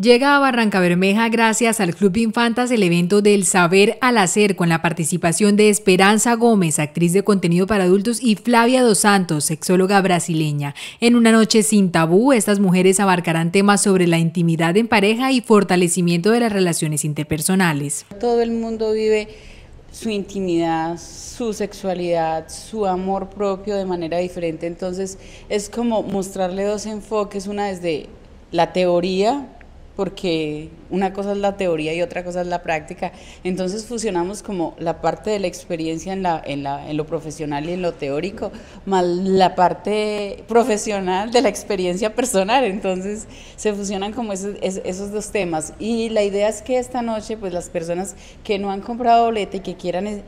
Llega a Barranca Bermeja gracias al Club Infantas el evento del Saber al Hacer con la participación de Esperanza Gómez, actriz de contenido para adultos, y Flavia Dos Santos, sexóloga brasileña. En una noche sin tabú, estas mujeres abarcarán temas sobre la intimidad en pareja y fortalecimiento de las relaciones interpersonales. Todo el mundo vive su intimidad, su sexualidad, su amor propio de manera diferente, entonces es como mostrarle dos enfoques, una desde la teoría porque una cosa es la teoría y otra cosa es la práctica. Entonces fusionamos como la parte de la experiencia en, la, lo profesional y en lo teórico, más la parte profesional de la experiencia personal. Entonces se fusionan como esos, dos temas. Y la idea es que esta noche, pues las personas que no han comprado boleta y que quieran,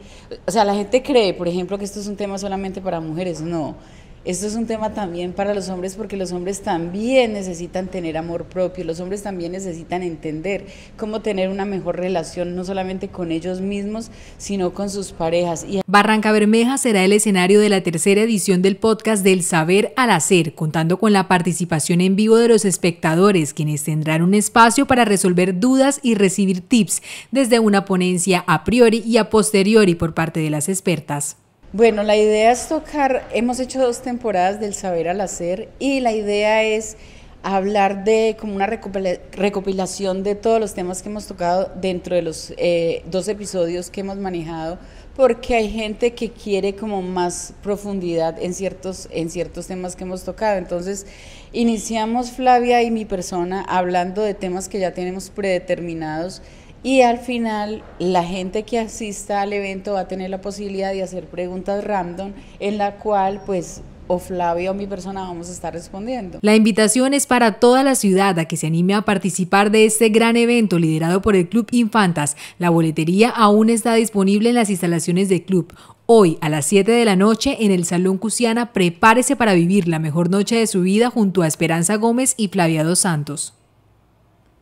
o sea, la gente cree, por ejemplo, que esto es un tema solamente para mujeres. No esto es un tema también para los hombres porque los hombres también necesitan tener amor propio, los hombres también necesitan entender cómo tener una mejor relación no solamente con ellos mismos, sino con sus parejas. Y... Barranca Bermeja será el escenario de la tercera edición del podcast del saber al hacer, contando con la participación en vivo de los espectadores, quienes tendrán un espacio para resolver dudas y recibir tips desde una ponencia a priori y a posteriori por parte de las expertas. Bueno, la idea es tocar, hemos hecho dos temporadas del saber al hacer y la idea es hablar de como una recopilación de todos los temas que hemos tocado dentro de los eh, dos episodios que hemos manejado, porque hay gente que quiere como más profundidad en ciertos, en ciertos temas que hemos tocado. Entonces, iniciamos Flavia y mi persona hablando de temas que ya tenemos predeterminados y al final, la gente que asista al evento va a tener la posibilidad de hacer preguntas random, en la cual, pues, o Flavio o mi persona vamos a estar respondiendo. La invitación es para toda la ciudad a que se anime a participar de este gran evento liderado por el Club Infantas. La boletería aún está disponible en las instalaciones del club. Hoy a las 7 de la noche en el Salón Cusiana, prepárese para vivir la mejor noche de su vida junto a Esperanza Gómez y Flavia Dos Santos.